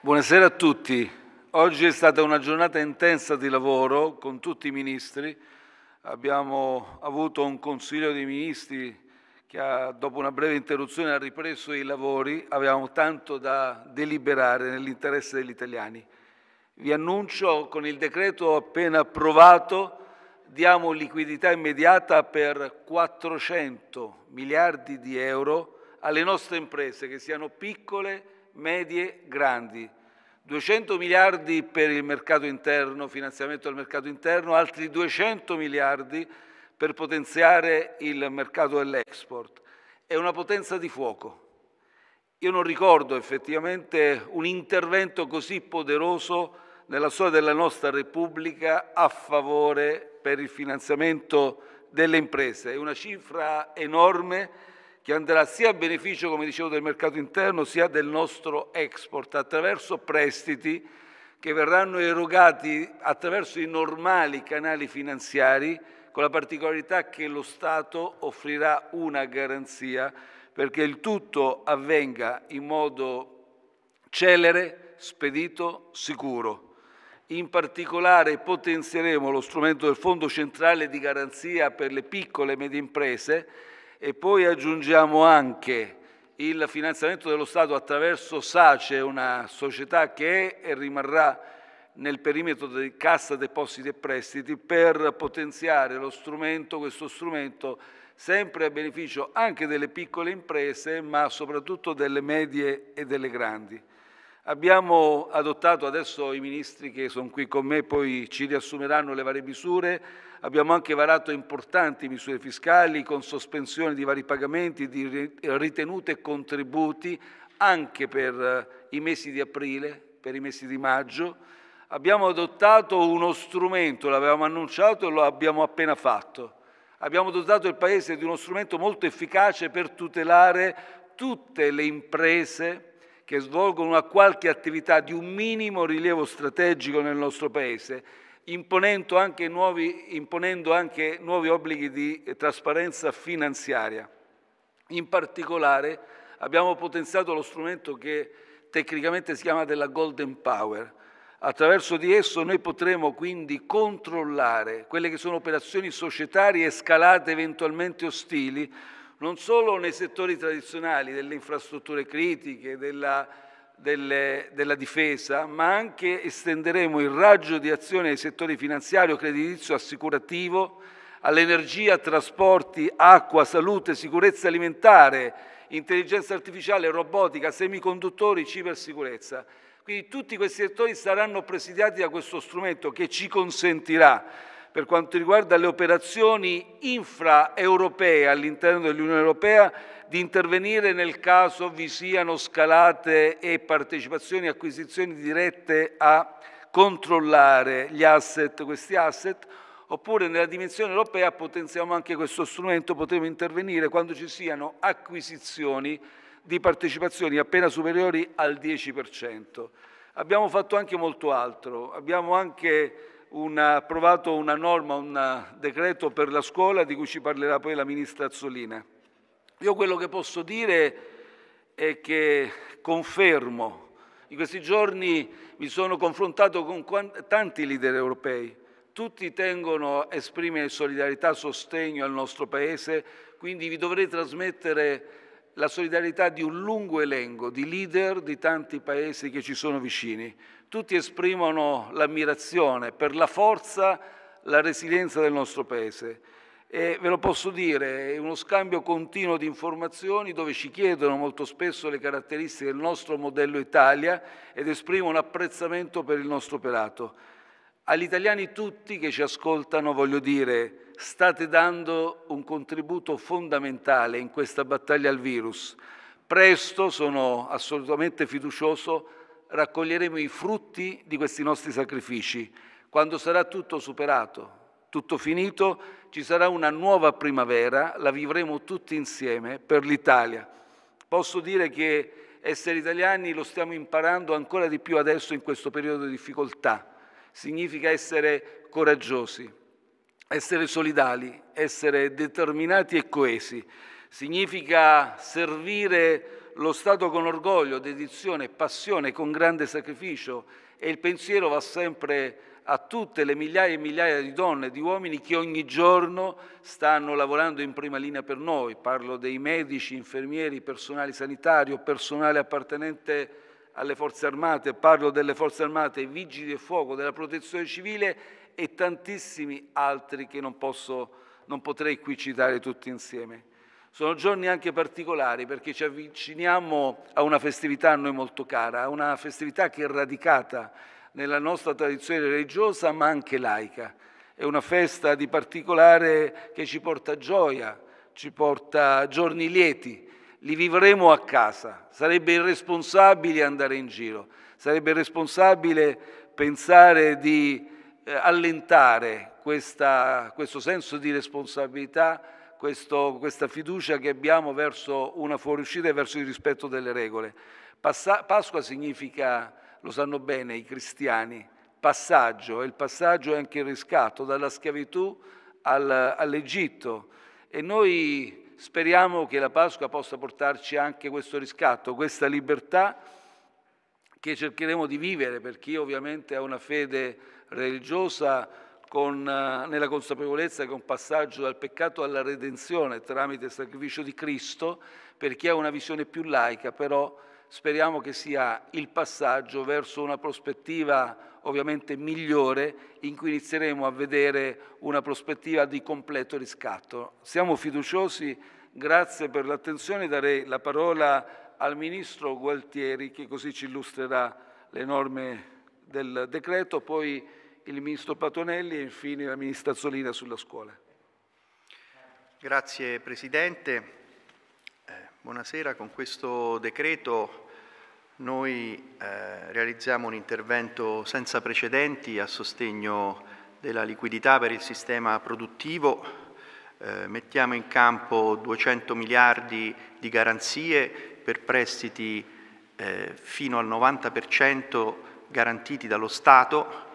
Buonasera a tutti. Oggi è stata una giornata intensa di lavoro con tutti i ministri. Abbiamo avuto un Consiglio dei Ministri che ha, dopo una breve interruzione ha ripreso i lavori. Avevamo tanto da deliberare nell'interesse degli italiani. Vi annuncio con il decreto appena approvato diamo liquidità immediata per 400 miliardi di euro alle nostre imprese, che siano piccole e medie, grandi. 200 miliardi per il mercato interno, finanziamento del mercato interno, altri 200 miliardi per potenziare il mercato dell'export. È una potenza di fuoco. Io non ricordo effettivamente un intervento così poderoso nella storia della nostra Repubblica a favore per il finanziamento delle imprese. È una cifra enorme che andrà sia a beneficio, come dicevo, del mercato interno, sia del nostro export attraverso prestiti che verranno erogati attraverso i normali canali finanziari, con la particolarità che lo Stato offrirà una garanzia perché il tutto avvenga in modo celere, spedito, sicuro. In particolare potenzieremo lo strumento del Fondo Centrale di Garanzia per le piccole e medie imprese e poi aggiungiamo anche il finanziamento dello Stato attraverso SACE, una società che è e rimarrà nel perimetro di Cassa Depositi e Prestiti per potenziare lo strumento, questo strumento sempre a beneficio anche delle piccole imprese ma soprattutto delle medie e delle grandi. Abbiamo adottato adesso i ministri che sono qui con me, poi ci riassumeranno le varie misure. Abbiamo anche varato importanti misure fiscali con sospensione di vari pagamenti, di ritenute e contributi anche per eh, i mesi di aprile, per i mesi di maggio. Abbiamo adottato uno strumento, l'avevamo annunciato e lo abbiamo appena fatto. Abbiamo dotato il Paese di uno strumento molto efficace per tutelare tutte le imprese, che svolgono una qualche attività di un minimo rilievo strategico nel nostro Paese, imponendo anche nuovi, imponendo anche nuovi obblighi di trasparenza finanziaria. In particolare abbiamo potenziato lo strumento che tecnicamente si chiama della Golden Power. Attraverso di esso noi potremo quindi controllare quelle che sono operazioni societarie e scalate eventualmente ostili non solo nei settori tradizionali delle infrastrutture critiche, della, delle, della difesa, ma anche estenderemo il raggio di azione ai settori finanziario, creditizio, assicurativo, all'energia, trasporti, acqua, salute, sicurezza alimentare, intelligenza artificiale, robotica, semiconduttori, cibersicurezza. Quindi tutti questi settori saranno presidiati da questo strumento che ci consentirà per quanto riguarda le operazioni infraeuropee all'interno dell'Unione Europea di intervenire nel caso vi siano scalate e partecipazioni e acquisizioni dirette a controllare gli asset, questi asset, oppure nella dimensione europea potenziamo anche questo strumento, potremo intervenire quando ci siano acquisizioni di partecipazioni appena superiori al 10%. Abbiamo fatto anche molto altro, abbiamo anche una, approvato una norma, un eh, decreto per la scuola di cui ci parlerà poi la ministra Azzolina. Io quello che posso dire è che confermo, in questi giorni mi sono confrontato con tanti leader europei, tutti tengono a esprimere solidarietà, sostegno al nostro Paese, quindi vi dovrei trasmettere la solidarietà di un lungo elenco di leader di tanti paesi che ci sono vicini tutti esprimono l'ammirazione per la forza, la resilienza del nostro Paese. E ve lo posso dire, è uno scambio continuo di informazioni dove ci chiedono molto spesso le caratteristiche del nostro modello Italia ed esprimo un apprezzamento per il nostro operato. Agli italiani tutti che ci ascoltano voglio dire, state dando un contributo fondamentale in questa battaglia al virus. Presto, sono assolutamente fiducioso, raccoglieremo i frutti di questi nostri sacrifici. Quando sarà tutto superato, tutto finito, ci sarà una nuova primavera, la vivremo tutti insieme per l'Italia. Posso dire che essere italiani lo stiamo imparando ancora di più adesso in questo periodo di difficoltà. Significa essere coraggiosi, essere solidali, essere determinati e coesi. Significa servire lo Stato con orgoglio, dedizione passione, con grande sacrificio e il pensiero va sempre a tutte le migliaia e migliaia di donne e di uomini che ogni giorno stanno lavorando in prima linea per noi. Parlo dei medici, infermieri, personale sanitario, personale appartenente alle forze armate, parlo delle forze armate, vigili del fuoco, della protezione civile e tantissimi altri che non, posso, non potrei qui citare tutti insieme. Sono giorni anche particolari perché ci avviciniamo a una festività a noi molto cara, a una festività che è radicata nella nostra tradizione religiosa ma anche laica. È una festa di particolare che ci porta gioia, ci porta giorni lieti, li vivremo a casa. Sarebbe irresponsabile andare in giro, sarebbe irresponsabile pensare di eh, allentare questa, questo senso di responsabilità questo, questa fiducia che abbiamo verso una fuoriuscita e verso il rispetto delle regole. Passa, Pasqua significa, lo sanno bene i cristiani, passaggio e il passaggio è anche il riscatto dalla schiavitù al, all'Egitto e noi speriamo che la Pasqua possa portarci anche questo riscatto, questa libertà che cercheremo di vivere per chi ovviamente ha una fede religiosa con, eh, nella consapevolezza che un passaggio dal peccato alla redenzione tramite il sacrificio di Cristo, per chi ha una visione più laica, però speriamo che sia il passaggio verso una prospettiva ovviamente migliore in cui inizieremo a vedere una prospettiva di completo riscatto. Siamo fiduciosi, grazie per l'attenzione, darei la parola al Ministro Gualtieri che così ci illustrerà le norme del decreto, poi il ministro Patonelli e infine la ministra Zolina sulla scuola. Grazie Presidente. Eh, buonasera, con questo decreto noi eh, realizziamo un intervento senza precedenti a sostegno della liquidità per il sistema produttivo, eh, mettiamo in campo 200 miliardi di garanzie per prestiti eh, fino al 90% garantiti dallo Stato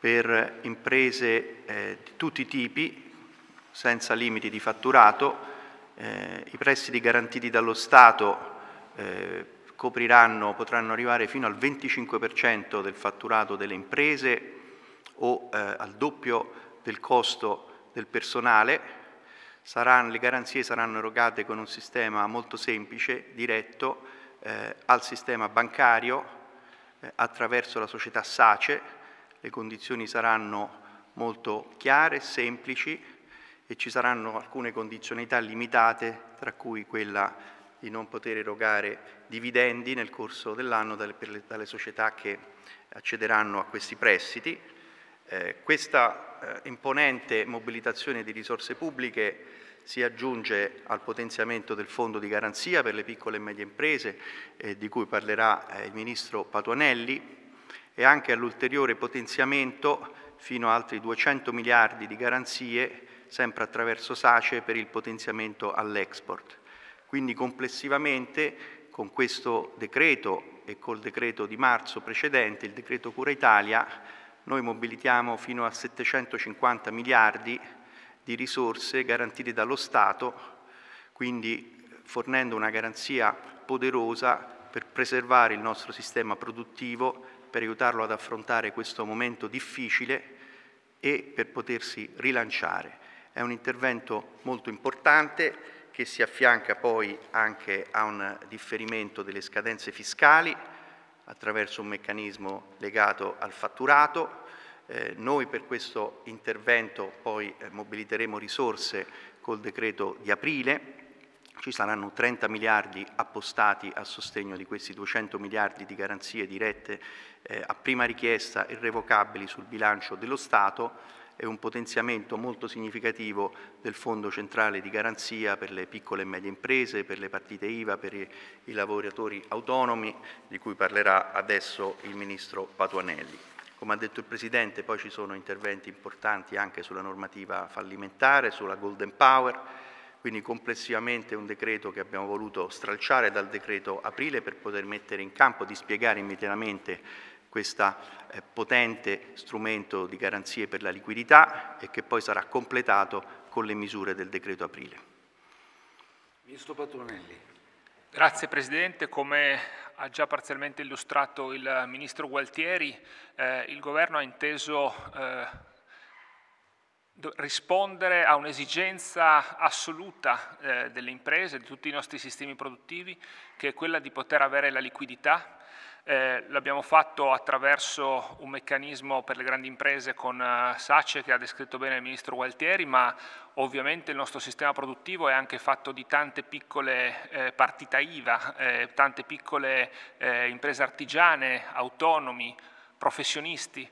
per imprese eh, di tutti i tipi, senza limiti di fatturato. Eh, I prestiti garantiti dallo Stato eh, copriranno, potranno arrivare fino al 25% del fatturato delle imprese o eh, al doppio del costo del personale. Saranno, le garanzie saranno erogate con un sistema molto semplice, diretto, eh, al sistema bancario, eh, attraverso la società SACE, le condizioni saranno molto chiare, semplici e ci saranno alcune condizionalità limitate, tra cui quella di non poter erogare dividendi nel corso dell'anno dalle, dalle, società che accederanno a questi prestiti. Eh, questa eh, imponente mobilitazione di risorse pubbliche si aggiunge al potenziamento del fondo di garanzia per le piccole e medie imprese, eh, di cui parlerà eh, il ministro Patuanelli, e anche all'ulteriore potenziamento fino a altri 200 miliardi di garanzie, sempre attraverso SACE, per il potenziamento all'export. Quindi complessivamente con questo decreto e col decreto di marzo precedente, il decreto Cura Italia, noi mobilitiamo fino a 750 miliardi di risorse garantite dallo Stato, quindi fornendo una garanzia poderosa per preservare il nostro sistema produttivo per aiutarlo ad affrontare questo momento difficile e per potersi rilanciare. È un intervento molto importante che si affianca poi anche a un differimento delle scadenze fiscali attraverso un meccanismo legato al fatturato. Eh, noi per questo intervento poi eh, mobiliteremo risorse col decreto di aprile ci saranno 30 miliardi appostati a sostegno di questi 200 miliardi di garanzie dirette eh, a prima richiesta irrevocabili sul bilancio dello Stato e un potenziamento molto significativo del Fondo centrale di garanzia per le piccole e medie imprese, per le partite IVA, per i, i lavoratori autonomi, di cui parlerà adesso il Ministro Patuanelli. Come ha detto il Presidente, poi ci sono interventi importanti anche sulla normativa fallimentare, sulla Golden Power, quindi complessivamente un decreto che abbiamo voluto stralciare dal decreto aprile per poter mettere in campo, dispiegare immediatamente questo eh, potente strumento di garanzie per la liquidità e che poi sarà completato con le misure del decreto aprile. Ministro Patronelli. Grazie Presidente. Come ha già parzialmente illustrato il Ministro Gualtieri, eh, il Governo ha inteso eh, rispondere a un'esigenza assoluta eh, delle imprese, di tutti i nostri sistemi produttivi, che è quella di poter avere la liquidità. Eh, L'abbiamo fatto attraverso un meccanismo per le grandi imprese con eh, SACE che ha descritto bene il Ministro Gualtieri, ma ovviamente il nostro sistema produttivo è anche fatto di tante piccole eh, partita IVA, eh, tante piccole eh, imprese artigiane, autonomi, professionisti,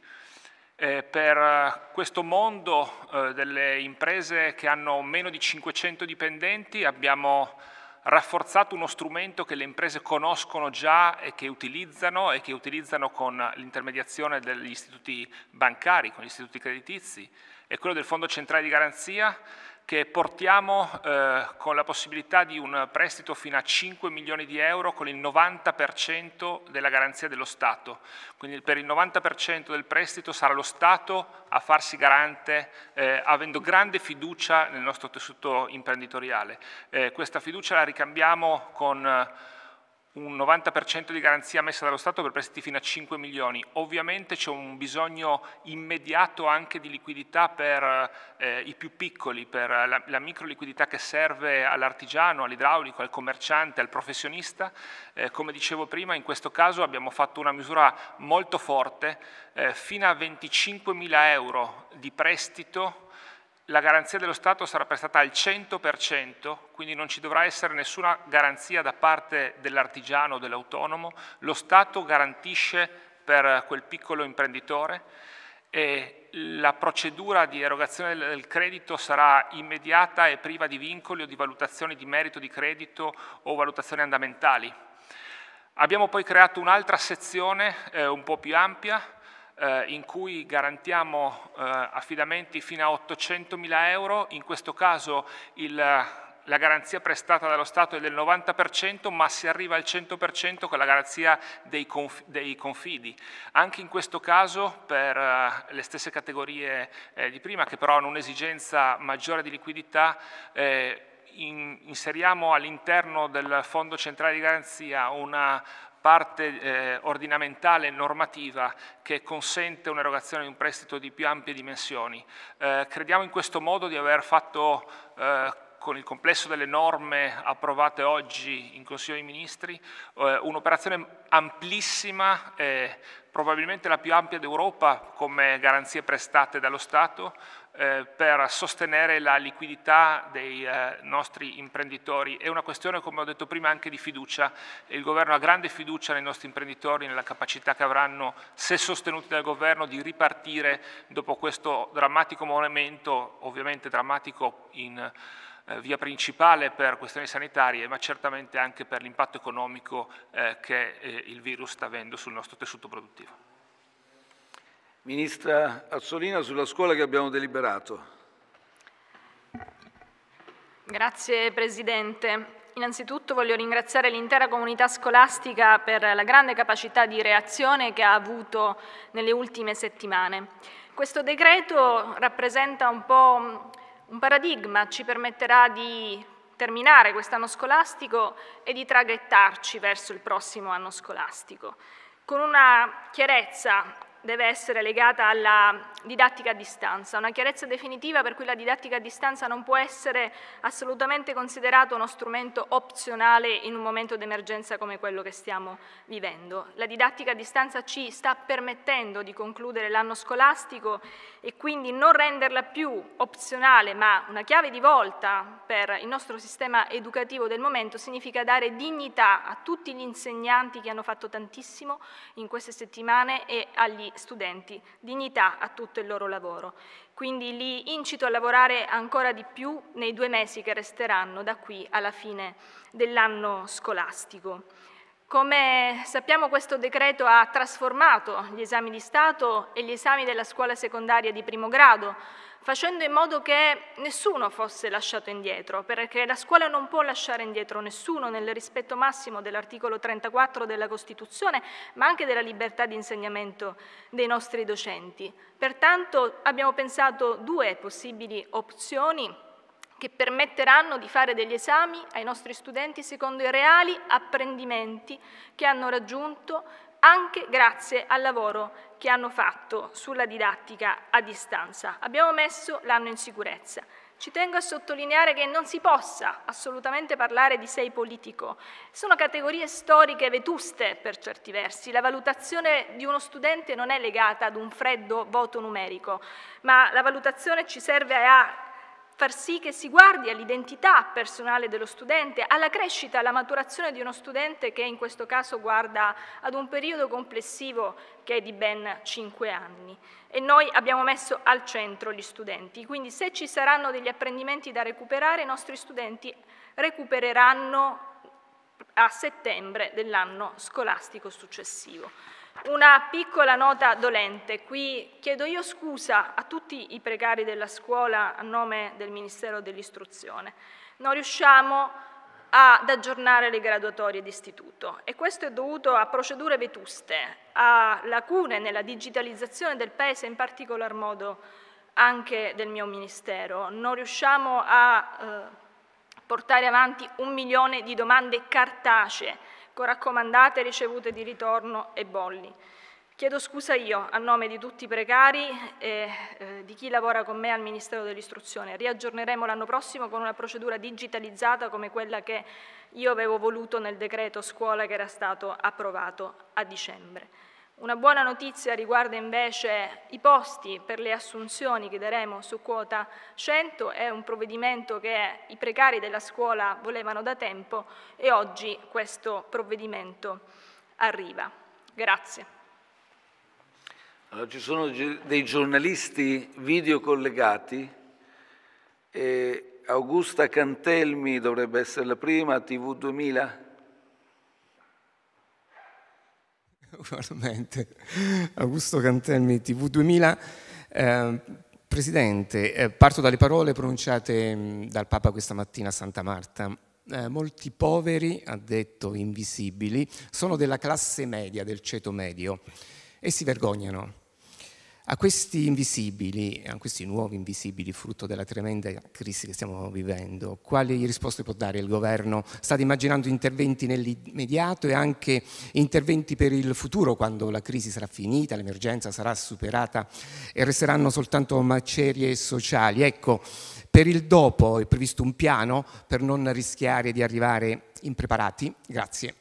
eh, per eh, questo mondo eh, delle imprese che hanno meno di 500 dipendenti abbiamo rafforzato uno strumento che le imprese conoscono già e che utilizzano e che utilizzano con l'intermediazione degli istituti bancari, con gli istituti creditizi, è quello del Fondo Centrale di Garanzia che portiamo eh, con la possibilità di un prestito fino a 5 milioni di euro con il 90% della garanzia dello Stato. Quindi per il 90% del prestito sarà lo Stato a farsi garante, eh, avendo grande fiducia nel nostro tessuto imprenditoriale. Eh, questa fiducia la ricambiamo con un 90% di garanzia messa dallo Stato per prestiti fino a 5 milioni. Ovviamente c'è un bisogno immediato anche di liquidità per eh, i più piccoli, per la, la liquidità che serve all'artigiano, all'idraulico, al commerciante, al professionista. Eh, come dicevo prima, in questo caso abbiamo fatto una misura molto forte, eh, fino a 25 mila euro di prestito la garanzia dello Stato sarà prestata al 100%, quindi non ci dovrà essere nessuna garanzia da parte dell'artigiano o dell'autonomo, lo Stato garantisce per quel piccolo imprenditore e la procedura di erogazione del credito sarà immediata e priva di vincoli o di valutazioni di merito di credito o valutazioni andamentali. Abbiamo poi creato un'altra sezione eh, un po' più ampia eh, in cui garantiamo eh, affidamenti fino a 800.000 euro, in questo caso il, la garanzia prestata dallo Stato è del 90%, ma si arriva al 100% con la garanzia dei, conf, dei, confidi. Anche in questo caso per eh, le stesse categorie eh, di prima, che però hanno un'esigenza maggiore di liquidità, eh, inseriamo all'interno del Fondo Centrale di Garanzia una parte eh, ordinamentale e normativa che consente un'erogazione di un prestito di più ampie dimensioni. Eh, crediamo in questo modo di aver fatto eh, con il complesso delle norme approvate oggi in Consiglio dei Ministri, eh, un'operazione amplissima, probabilmente la più ampia d'Europa come garanzie prestate dallo Stato, eh, per sostenere la liquidità dei eh, nostri imprenditori. È una questione, come ho detto prima, anche di fiducia. Il governo ha grande fiducia nei nostri imprenditori, nella capacità che avranno, se sostenuti dal governo, di ripartire dopo questo drammatico momento, ovviamente drammatico in eh, via principale per questioni sanitarie, ma certamente anche per l'impatto economico che il virus sta avendo sul nostro tessuto produttivo. Ministra Azzolina, sulla scuola che abbiamo deliberato. Grazie Presidente. Innanzitutto voglio ringraziare l'intera comunità scolastica per la grande capacità di reazione che ha avuto nelle ultime settimane. Questo decreto rappresenta un po' un paradigma, ci permetterà di terminare quest'anno scolastico e di traghettarci verso il prossimo anno scolastico, con una chiarezza deve essere legata alla didattica a distanza. Una chiarezza definitiva per cui la didattica a distanza non può essere assolutamente considerata uno strumento opzionale in un momento d'emergenza come quello che stiamo vivendo. La didattica a distanza ci sta permettendo di concludere l'anno scolastico e quindi non renderla più opzionale ma una chiave di volta per il nostro sistema educativo del momento significa dare dignità a tutti gli insegnanti che hanno fatto tantissimo in queste settimane e agli studenti dignità a tutto il loro lavoro. Quindi li incito a lavorare ancora di più nei due mesi che resteranno da qui alla fine dell'anno scolastico. Come sappiamo questo decreto ha trasformato gli esami di Stato e gli esami della scuola secondaria di primo grado facendo in modo che nessuno fosse lasciato indietro, perché la scuola non può lasciare indietro nessuno nel rispetto massimo dell'articolo 34 della Costituzione, ma anche della libertà di insegnamento dei nostri docenti. Pertanto abbiamo pensato due possibili opzioni che permetteranno di fare degli esami ai nostri studenti secondo i reali apprendimenti che hanno raggiunto anche grazie al lavoro che hanno fatto sulla didattica a distanza. Abbiamo messo l'anno in sicurezza. Ci tengo a sottolineare che non si possa assolutamente parlare di sei politico. Sono categorie storiche vetuste per certi versi. La valutazione di uno studente non è legata ad un freddo voto numerico, ma la valutazione ci serve a far sì che si guardi all'identità personale dello studente, alla crescita, alla maturazione di uno studente che in questo caso guarda ad un periodo complessivo che è di ben cinque anni. E noi abbiamo messo al centro gli studenti, quindi se ci saranno degli apprendimenti da recuperare, i nostri studenti recupereranno a settembre dell'anno scolastico successivo. Una piccola nota dolente, qui chiedo io scusa a tutti i precari della scuola a nome del Ministero dell'Istruzione. Non riusciamo ad aggiornare le graduatorie d'istituto e questo è dovuto a procedure vetuste, a lacune nella digitalizzazione del Paese, in particolar modo anche del mio Ministero. Non riusciamo a eh, portare avanti un milione di domande cartacee con ecco, raccomandate ricevute di ritorno e bolli. Chiedo scusa io, a nome di tutti i precari e eh, di chi lavora con me al Ministero dell'Istruzione. Riaggiorneremo l'anno prossimo con una procedura digitalizzata come quella che io avevo voluto nel decreto scuola che era stato approvato a dicembre. Una buona notizia riguarda invece i posti per le assunzioni che daremo su quota 100, è un provvedimento che i precari della scuola volevano da tempo e oggi questo provvedimento arriva. Grazie. Allora, ci sono dei giornalisti videocollegati. Eh, Augusta Cantelmi dovrebbe essere la prima, TV 2000. ugualmente. Augusto Cantelmi, TV 2000. Eh, Presidente, eh, parto dalle parole pronunciate mh, mm, dal Papa questa mattina a Santa Marta. Eh, molti poveri, ha detto invisibili, sono della classe media, del ceto medio e si vergognano. A questi invisibili, a questi nuovi invisibili frutto della tremenda crisi che stiamo vivendo, quali risposte può dare il governo? State immaginando interventi nell'immediato e anche interventi per il futuro, quando la crisi sarà finita, l'emergenza sarà superata e resteranno soltanto macerie sociali. Ecco, per il dopo è previsto un piano per non rischiare di arrivare impreparati. Grazie.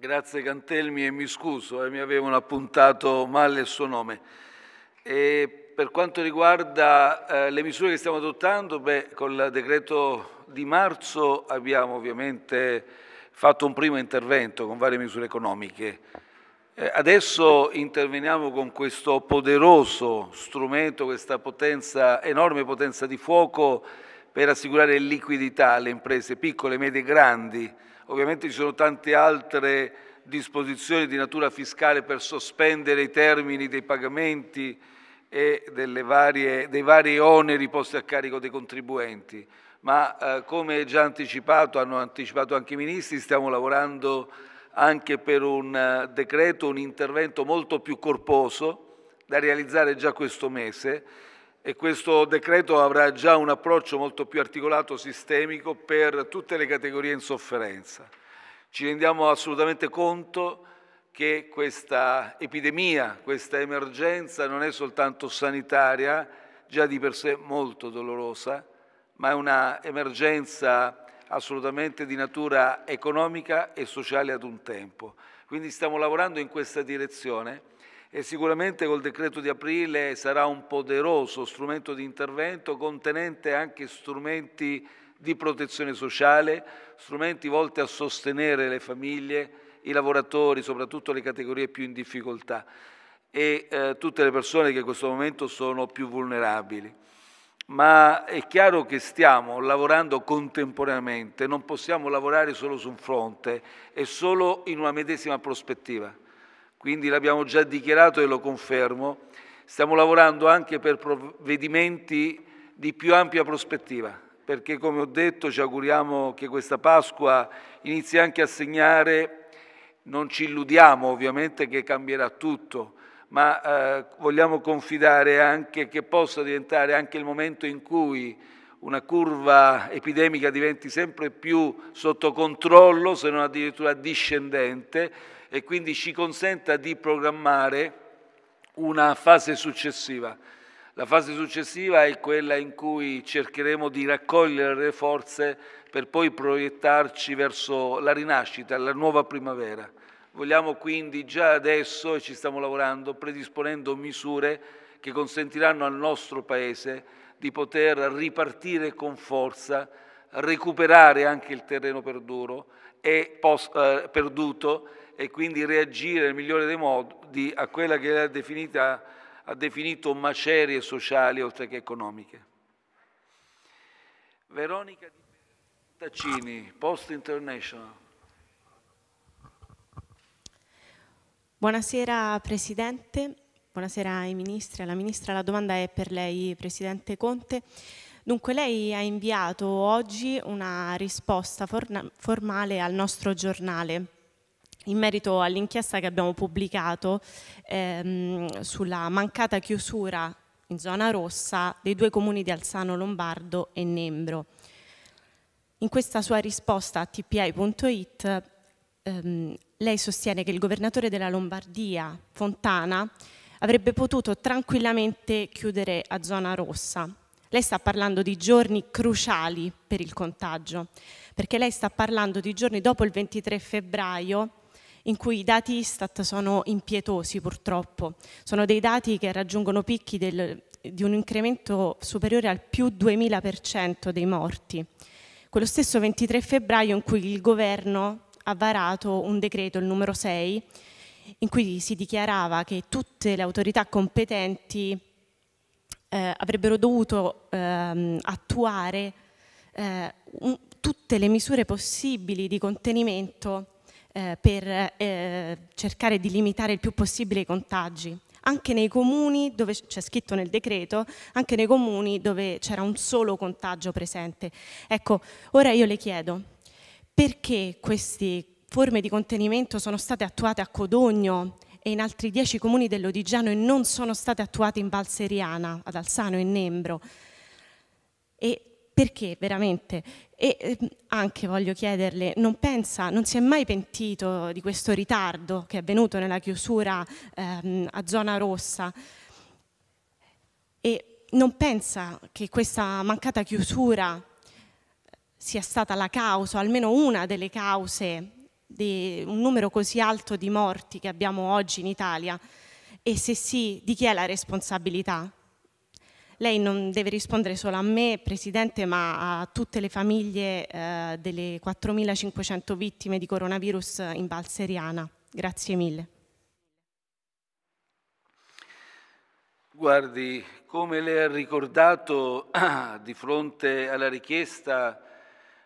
Grazie Cantelmi e mi scuso, eh, mi avevano appuntato male il suo nome. E per quanto riguarda eh, le misure che stiamo adottando, beh, col decreto di marzo abbiamo ovviamente fatto un primo intervento con varie misure economiche. Eh, adesso interveniamo con questo poderoso strumento, questa potenza, enorme potenza di fuoco per assicurare liquidità alle imprese piccole, medie e grandi Ovviamente ci sono tante altre disposizioni di natura fiscale per sospendere i termini dei pagamenti e varie, dei vari oneri posti a carico dei contribuenti. Ma eh, come già anticipato, hanno anticipato anche i ministri, stiamo lavorando anche per un eh, decreto, un intervento molto più corposo da realizzare già questo mese e questo decreto avrà già un approccio molto più articolato, sistemico, per tutte le categorie in sofferenza. Ci rendiamo assolutamente conto che questa epidemia, questa emergenza non è soltanto sanitaria, già di per sé molto dolorosa, ma è una emergenza assolutamente di natura economica e sociale ad un tempo. Quindi stiamo lavorando in questa direzione e sicuramente col decreto di aprile sarà un poderoso strumento di intervento contenente anche strumenti di protezione sociale, strumenti volti a sostenere le famiglie, i lavoratori, soprattutto le categorie più in difficoltà e eh, tutte le persone che in questo momento sono più vulnerabili. Ma è chiaro che stiamo lavorando contemporaneamente, non possiamo lavorare solo su un fronte e solo in una medesima prospettiva. Quindi l'abbiamo già dichiarato e lo confermo. Stiamo lavorando anche per provvedimenti di più ampia prospettiva, perché come ho detto ci auguriamo che questa Pasqua inizi anche a segnare, non ci illudiamo ovviamente che cambierà tutto, ma eh, vogliamo confidare anche che possa diventare anche il momento in cui una curva epidemica diventi sempre più sotto controllo, se non addirittura discendente, e quindi ci consenta di programmare una fase successiva. La fase successiva è quella in cui cercheremo di raccogliere le forze per poi proiettarci verso la rinascita, la nuova primavera. Vogliamo quindi già adesso, e ci stiamo lavorando, predisponendo misure che consentiranno al nostro Paese di poter ripartire con forza, recuperare anche il terreno perduro e post, eh, perduto e quindi reagire nel migliore dei modi a quella che ha, definita, ha definito macerie sociali oltre che economiche. Veronica Di Taccini, Post International. Buonasera Presidente, buonasera ai Ministri. Alla Ministra la domanda è per lei, Presidente Conte. Dunque lei ha inviato oggi una risposta formale al nostro giornale in merito all'inchiesta che abbiamo pubblicato ehm, sulla mancata chiusura in zona rossa dei due comuni di Alzano Lombardo e Nembro. In questa sua risposta a tpi.it ehm, lei sostiene che il governatore della Lombardia, Fontana, avrebbe potuto tranquillamente chiudere a zona rossa. Lei sta parlando di giorni cruciali per il contagio, perché lei sta parlando di giorni dopo il 23 febbraio in cui i dati Istat sono impietosi purtroppo. Sono dei dati che raggiungono picchi del, di un incremento superiore al più 2000% dei morti. Quello stesso 23 febbraio in cui il governo ha varato un decreto, il numero 6, in cui si dichiarava che tutte le autorità competenti eh, avrebbero dovuto ehm, attuare eh, un, tutte le misure possibili di contenimento eh, per eh, cercare di limitare il più possibile i contagi. Anche nei comuni dove c'è scritto nel decreto, anche nei comuni dove c'era un solo contagio presente. Ecco, ora io le chiedo perché queste forme di contenimento sono state attuate a Codogno e in altri dieci comuni dell'Odigiano e non sono state attuate in Valseriana, ad Alzano e Nembro. E perché veramente? E ehm, anche voglio chiederle, non pensa, non si è mai pentito di questo ritardo che è avvenuto nella chiusura ehm, a zona rossa? E non pensa che questa mancata chiusura sia stata la causa, o almeno una delle cause di un numero così alto di morti che abbiamo oggi in Italia? E se sì, di chi è la responsabilità? lei non deve rispondere solo a me, Presidente, ma a tutte le famiglie eh, delle 4.500 vittime di coronavirus in Val Seriana. Grazie mille. Guardi, come lei ha ricordato, di fronte alla richiesta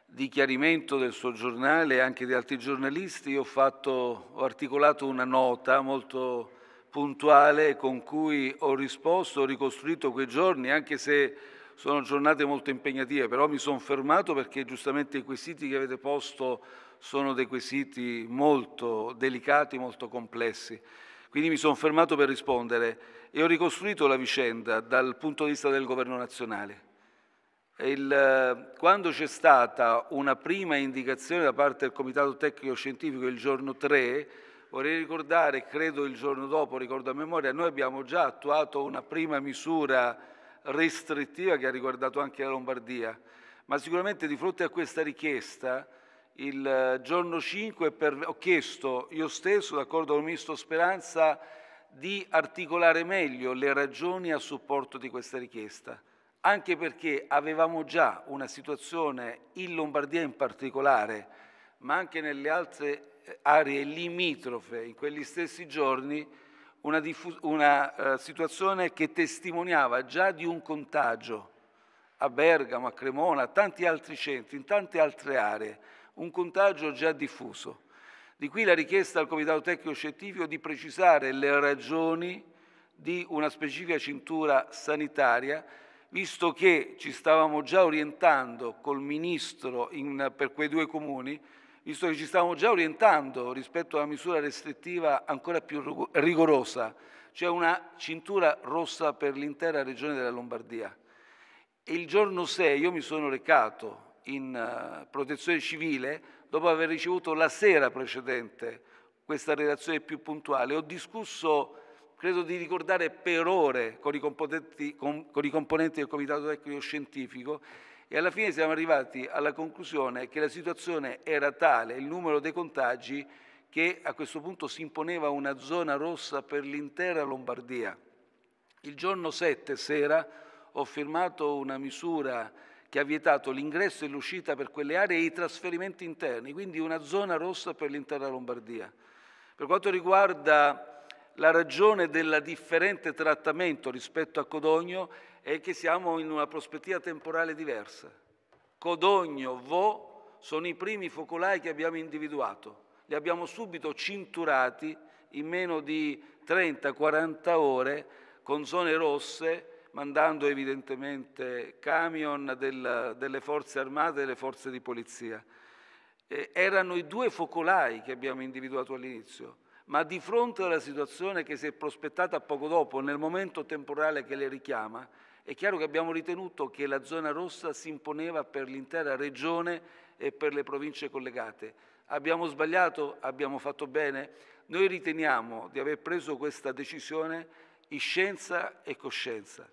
di chiarimento del suo giornale e anche di altri giornalisti, ho, fatto, ho articolato una nota molto puntuale con cui ho risposto, ho ricostruito quei giorni, anche se sono giornate molto impegnative, però mi sono fermato perché giustamente i quesiti che avete posto sono dei quesiti molto delicati, molto complessi. Quindi mi sono fermato per rispondere e ho ricostruito la vicenda dal punto di vista del governo nazionale. Il, quando c'è stata una prima indicazione da parte del Comitato Tecnico Scientifico il giorno 3, Vorrei ricordare, credo il giorno dopo, ricordo a memoria, noi abbiamo già attuato una prima misura restrittiva che ha riguardato anche la Lombardia, ma sicuramente di fronte a questa richiesta il eh, giorno 5 per, ho chiesto io stesso, d'accordo con il Ministro Speranza, di articolare meglio le ragioni a supporto di questa richiesta, anche perché avevamo già una situazione in Lombardia in particolare, ma anche nelle altre eh, aree limitrofe in quegli stessi giorni una, una uh, situazione che testimoniava già di un contagio a Bergamo, a Cremona, a tanti altri centri, in tante altre aree, un contagio già diffuso. Di qui la richiesta al Comitato Tecnico Scientifico di precisare le ragioni di una specifica cintura sanitaria, visto che ci stavamo già orientando col Ministro in, per quei due comuni, visto che ci stavamo già orientando rispetto a una misura restrittiva ancora più rigorosa, cioè una cintura rossa per l'intera regione della Lombardia. E il giorno 6 io mi sono recato in eh, protezione civile, dopo aver ricevuto la sera precedente questa relazione più puntuale, ho discusso, credo di ricordare per ore, con i componenti, con, con i componenti del Comitato Tecnico Scientifico e alla fine siamo arrivati alla conclusione che la situazione era tale, il numero dei contagi, che a questo punto si imponeva una zona rossa per l'intera Lombardia. Il giorno 7 sera ho firmato una misura che ha vietato l'ingresso e l'uscita per quelle aree e i trasferimenti interni, quindi una zona rossa per l'intera Lombardia. Per quanto riguarda la ragione del differente trattamento rispetto a Codogno è che siamo in una prospettiva temporale diversa. Codogno, Vo sono i primi focolai che abbiamo individuato. Li abbiamo subito cinturati in meno di 30-40 ore con zone rosse, mandando evidentemente camion del, delle forze armate e delle forze di polizia. Eh, erano i due focolai che abbiamo individuato all'inizio ma di fronte alla situazione che si è prospettata poco dopo, nel momento temporale che le richiama, è chiaro che abbiamo ritenuto che la zona rossa si imponeva per l'intera regione e per le province collegate. Abbiamo sbagliato? Abbiamo fatto bene? Noi riteniamo di aver preso questa decisione in scienza e coscienza.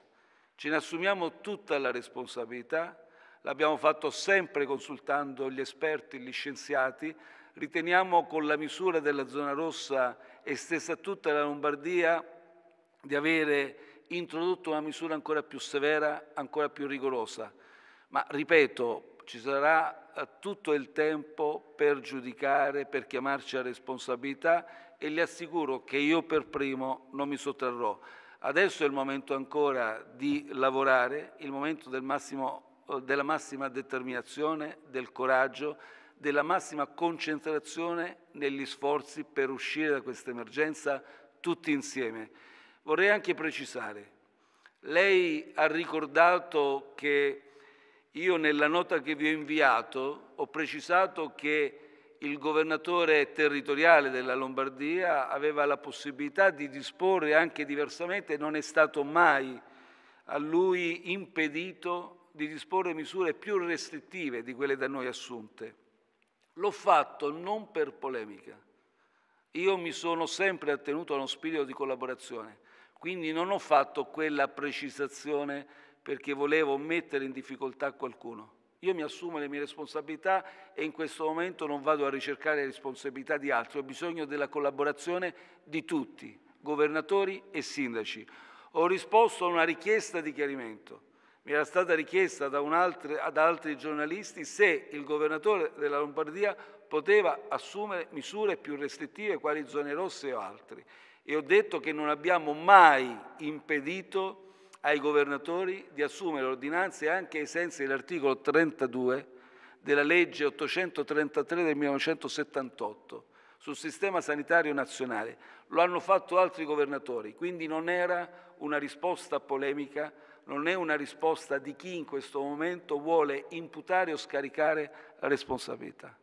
Ce ne assumiamo tutta la responsabilità, l'abbiamo fatto sempre consultando gli esperti, gli scienziati, riteniamo con la misura della zona rossa estesa a tutta la Lombardia di avere introdotto una misura ancora più severa, ancora più rigorosa. Ma ripeto, ci sarà eh, tutto il tempo per giudicare, per chiamarci a responsabilità e le assicuro che io per primo non mi sottrarrò. Adesso è il momento ancora di lavorare, il momento del massimo, eh, della massima determinazione, del coraggio, della massima concentrazione negli sforzi per uscire da questa emergenza tutti insieme. Vorrei anche precisare, lei ha ricordato che io nella nota che vi ho inviato ho precisato che il governatore territoriale della Lombardia aveva la possibilità di disporre anche diversamente, non è stato mai a lui impedito di disporre misure più restrittive di quelle da noi assunte. L'ho fatto non per polemica. Io mi sono sempre attenuto a uno spirito di collaborazione, quindi non ho fatto quella precisazione perché volevo mettere in difficoltà qualcuno. Io mi assumo le mie responsabilità e in questo momento non vado a ricercare responsabilità di altri, ho bisogno della collaborazione di tutti, governatori e sindaci. Ho risposto a una richiesta di chiarimento mi era stata richiesta da, altre, da, altri giornalisti se il governatore della Lombardia poteva assumere misure più restrittive, quali zone rosse o altre. E ho detto che non abbiamo mai impedito ai governatori di assumere ordinanze anche ai sensi dell'articolo 32 della legge 833 del 1978 sul sistema sanitario nazionale. Lo hanno fatto altri governatori, quindi non era una risposta polemica non è una risposta di chi in questo momento vuole imputare o scaricare la responsabilità.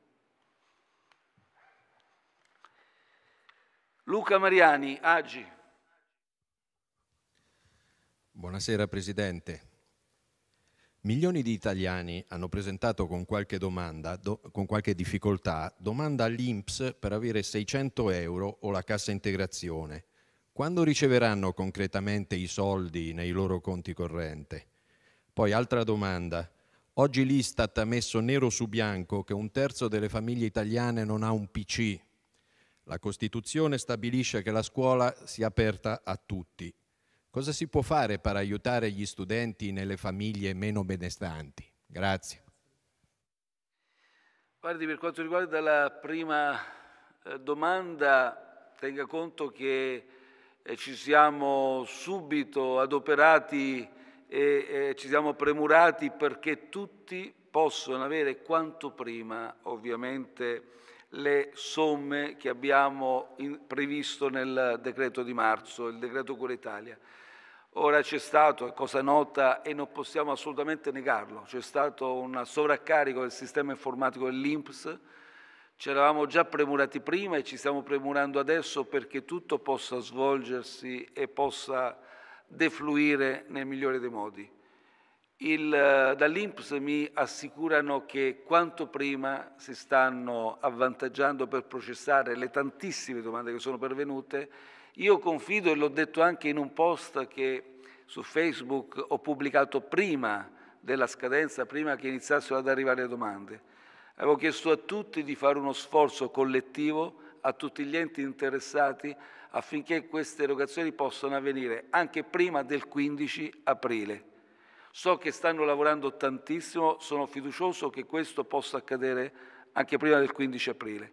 Luca Mariani, Agi. Buonasera Presidente. Milioni di italiani hanno presentato con qualche domanda, do, con qualche difficoltà, domanda all'INPS per avere 600 euro o la cassa integrazione. Quando riceveranno concretamente i soldi nei loro conti corrente? Poi altra domanda. Oggi l'Istat ha messo nero su bianco che un terzo delle famiglie italiane non ha un PC. La Costituzione stabilisce che la scuola sia aperta a tutti. Cosa si può fare per aiutare gli studenti nelle famiglie meno benestanti? Grazie. Guardi, per quanto riguarda la prima eh, domanda, tenga conto che ci siamo subito adoperati e ci siamo premurati perché tutti possano avere quanto prima ovviamente le somme che abbiamo in, previsto nel decreto di marzo, il decreto Cura Italia. Ora c'è stato, è cosa nota e non possiamo assolutamente negarlo, c'è stato un sovraccarico del sistema informatico dell'INPS, Ce l'avamo già premurati prima e ci stiamo premurando adesso perché tutto possa svolgersi e possa defluire nel migliore dei modi. Il, eh, Dall'INPS mi assicurano che quanto prima si stanno avvantaggiando per processare le tantissime domande che sono pervenute. Io confido, e l'ho detto anche in un post che su Facebook ho pubblicato prima della scadenza, prima che iniziassero ad arrivare le domande Avevo chiesto a tutti di fare uno sforzo collettivo, a tutti gli enti interessati, affinché queste erogazioni possano avvenire anche prima del 15 aprile. So che stanno lavorando tantissimo, sono fiducioso che questo possa accadere anche prima del 15 aprile.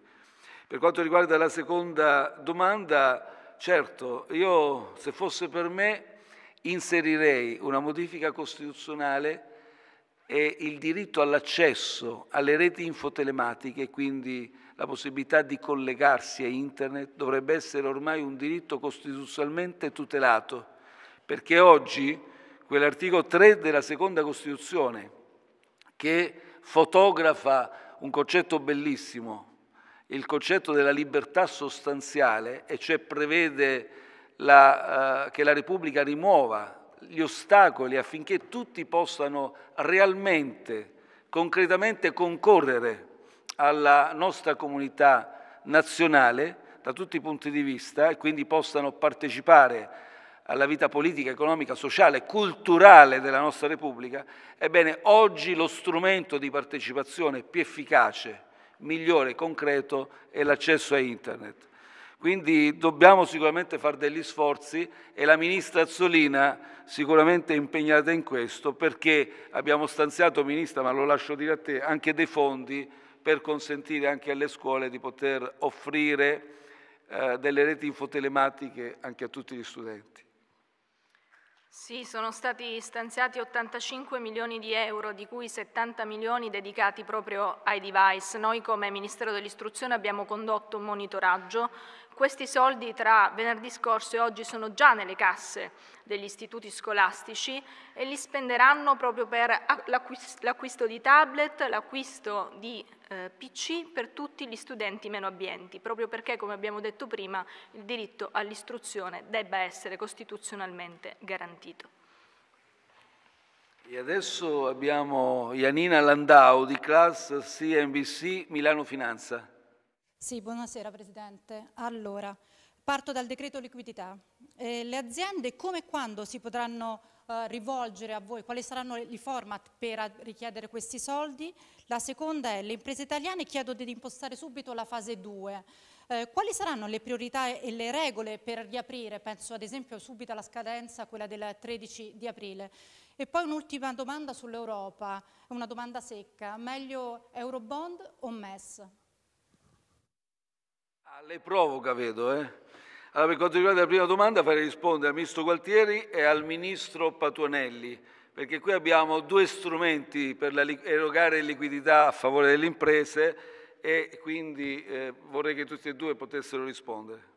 Per quanto riguarda la seconda domanda, certo, io se fosse per me inserirei una modifica costituzionale e il diritto all'accesso alle reti infotelematiche, quindi la possibilità di collegarsi a internet, dovrebbe essere ormai un diritto costituzionalmente tutelato, perché oggi quell'articolo 3 della seconda Costituzione che fotografa un concetto bellissimo, il concetto della libertà sostanziale, e cioè prevede la, eh, che la Repubblica rimuova gli ostacoli affinché tutti possano realmente, concretamente concorrere alla nostra comunità nazionale da tutti i punti di vista e quindi possano partecipare alla vita politica, economica, sociale, culturale della nostra Repubblica, ebbene oggi lo strumento di partecipazione più efficace, migliore, concreto è l'accesso a Internet. Quindi dobbiamo sicuramente fare degli sforzi e la ministra Azzolina sicuramente è impegnata in questo perché abbiamo stanziato, ministra, ma lo lascio dire a te, anche dei fondi per consentire anche alle scuole di poter offrire eh, delle reti infotelematiche anche a tutti gli studenti. Sì, sono stati stanziati 85 milioni di euro, di cui 70 milioni dedicati proprio ai device. Noi come Ministero dell'Istruzione abbiamo condotto un monitoraggio questi soldi tra venerdì scorso e oggi sono già nelle casse degli istituti scolastici e li spenderanno proprio per l'acquisto di tablet, l'acquisto di eh, PC per tutti gli studenti meno abbienti, proprio perché, come abbiamo detto prima, il diritto all'istruzione debba essere costituzionalmente garantito. E adesso abbiamo Janina Landau di Class CNBC Milano Finanza. Sì, buonasera Presidente. Allora, parto dal decreto liquidità. Eh, le aziende come e quando si potranno eh, rivolgere a voi? Quali saranno i format per richiedere questi soldi? La seconda è, le imprese italiane chiedono di impostare subito la fase 2. Eh, quali saranno le priorità e le regole per riaprire? Penso ad esempio subito alla scadenza, quella del 13 di aprile. E poi un'ultima domanda sull'Europa, una domanda secca. Meglio Eurobond o MES? Ah, le provoca, vedo. Eh? Allora, per quanto riguarda la prima domanda, farei rispondere al Ministro Gualtieri e al Ministro Patuanelli, perché qui abbiamo due strumenti per la, erogare liquidità a favore delle imprese e quindi eh, vorrei che tutti e due potessero rispondere.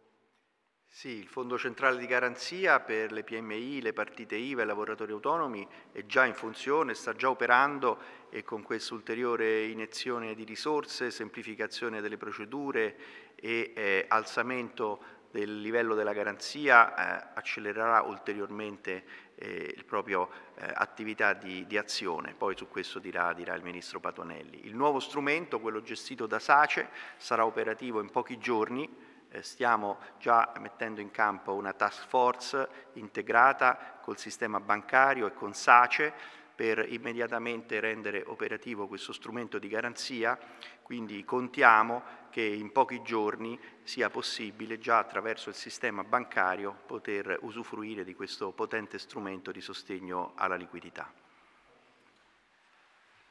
Sì, il Fondo Centrale di Garanzia per le PMI, le partite IVA e i lavoratori autonomi è già in funzione, sta già operando e con questa ulteriore iniezione di risorse, semplificazione delle procedure e eh, alzamento del livello della garanzia eh, accelererà ulteriormente eh, la propria eh, attività di, di, azione, poi su questo dirà, dirà, il Ministro Patonelli. Il nuovo strumento, quello gestito da SACE, sarà operativo in pochi giorni, eh, stiamo già mettendo in campo una task force integrata col sistema bancario e con SACE per immediatamente rendere operativo questo strumento di garanzia, quindi contiamo che in pochi giorni sia possibile già attraverso il sistema bancario poter usufruire di questo potente strumento di sostegno alla liquidità.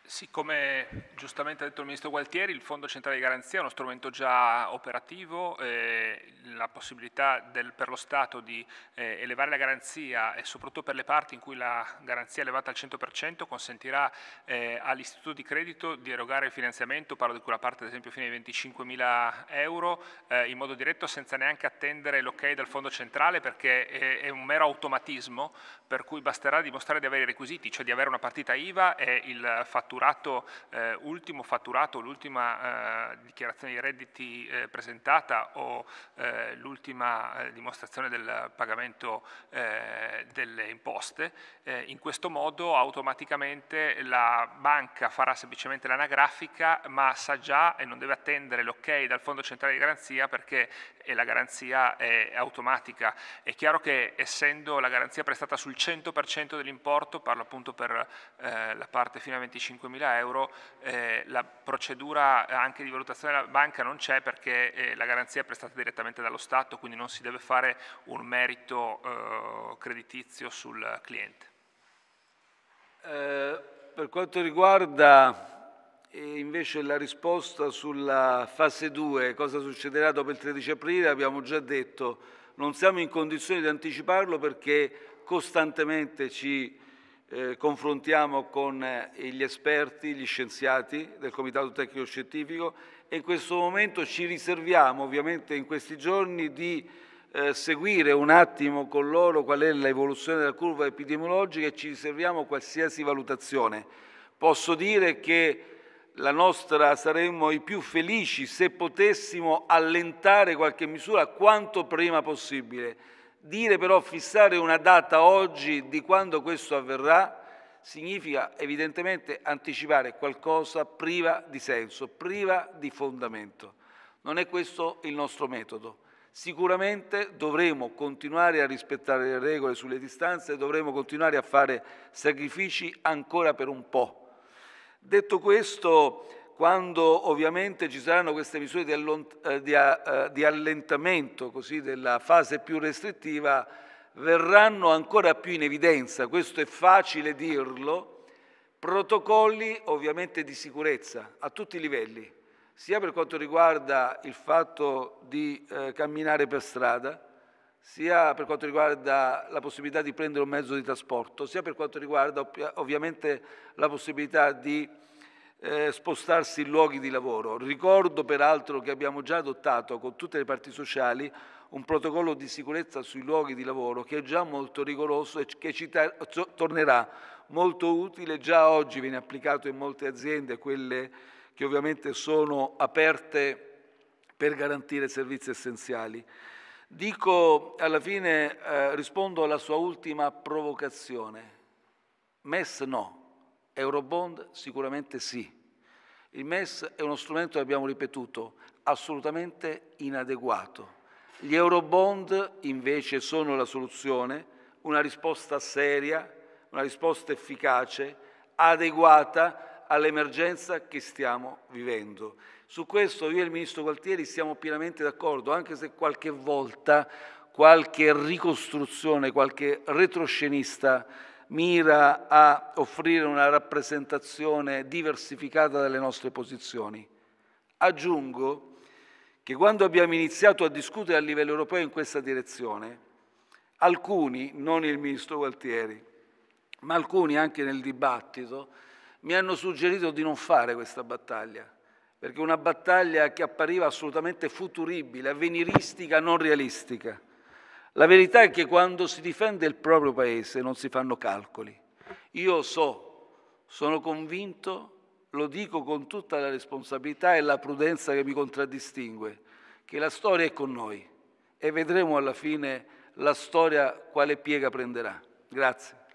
Sì, come giustamente ha detto il Ministro Gualtieri, il Fondo Centrale di Garanzia è uno strumento già operativo, eh, la possibilità del, per lo Stato di eh, elevare la garanzia e soprattutto per le parti in cui la garanzia è elevata al 100% consentirà eh, all'istituto di credito di erogare il finanziamento, parlo di quella parte ad esempio fino ai 25 mila euro, eh, in modo diretto senza neanche attendere l'ok dal Fondo Centrale perché è, è un mero automatismo per cui basterà dimostrare di avere i requisiti, cioè di avere una partita IVA e il fatturato fatturato, eh, ultimo fatturato, l'ultima eh, dichiarazione di redditi eh, presentata o eh, l'ultima eh, dimostrazione del pagamento eh, delle imposte. in questo modo automaticamente la banca farà semplicemente l'anagrafica ma sa già e non deve attendere l'ok dal Fondo Centrale di Garanzia perché la garanzia è automatica. È chiaro che essendo la garanzia prestata sul 100% dell'importo, parlo appunto per la parte fino a 25 25.000 euro, eh, la procedura eh, anche di valutazione della banca non c'è perché eh, la garanzia è prestata direttamente dallo Stato, quindi non si deve fare un merito eh, creditizio sul cliente. Eh, per quanto riguarda eh, invece la risposta sulla fase 2, cosa succederà dopo il 13 aprile, abbiamo già detto, non siamo in condizione di anticiparlo perché costantemente ci eh, confrontiamo con eh, gli esperti, gli scienziati del Comitato Tecnico Scientifico e in questo momento ci riserviamo ovviamente in questi giorni di eh, seguire un attimo con loro qual è l'evoluzione della curva epidemiologica e ci riserviamo qualsiasi valutazione. Posso dire che la nostra saremmo i più felici se potessimo allentare qualche misura quanto prima possibile Dire però fissare una data oggi di quando questo avverrà significa evidentemente anticipare qualcosa priva di senso, priva di fondamento. Non è questo il nostro metodo. Sicuramente dovremo continuare a rispettare le regole sulle distanze, dovremo continuare a fare sacrifici ancora per un po'. Detto questo, quando ovviamente ci saranno queste misure di, allont- eh, di, uh, di allentamento così, della fase più restrittiva, verranno ancora più in evidenza, questo è facile dirlo, protocolli ovviamente di sicurezza a tutti i livelli, sia per quanto riguarda il fatto di eh, camminare per strada, sia per quanto riguarda la possibilità di prendere un mezzo di trasporto, sia per quanto riguarda ovviamente la possibilità di eh, spostarsi in luoghi di lavoro. Ricordo peraltro che abbiamo già adottato con tutte le parti sociali un protocollo di sicurezza sui luoghi di lavoro che è già molto rigoroso e che ci tornerà molto utile. Già oggi viene applicato in molte aziende, quelle che ovviamente sono aperte per garantire servizi essenziali. Dico alla fine, eh, rispondo alla sua ultima provocazione. MES no, Eurobond sicuramente sì. Il MES è uno strumento, abbiamo ripetuto, assolutamente inadeguato. Gli Eurobond invece sono la soluzione, una risposta seria, una risposta efficace, adeguata all'emergenza che stiamo vivendo. Su questo io e il Ministro Gualtieri siamo pienamente d'accordo, anche se qualche volta qualche ricostruzione, qualche retroscenista mira a offrire una rappresentazione diversificata delle nostre posizioni. Aggiungo che quando abbiamo iniziato a discutere a livello europeo in questa direzione, alcuni, non il ministro Gualtieri, ma alcuni anche nel dibattito, mi hanno suggerito di non fare questa battaglia, perché una battaglia che appariva assolutamente futuribile, avveniristica, non realistica. La verità è che quando si difende il proprio paese non si fanno calcoli. Io so, sono convinto, lo dico con tutta la responsabilità e la prudenza che mi contraddistingue, che la storia è con noi e vedremo alla fine la storia quale piega prenderà. Grazie.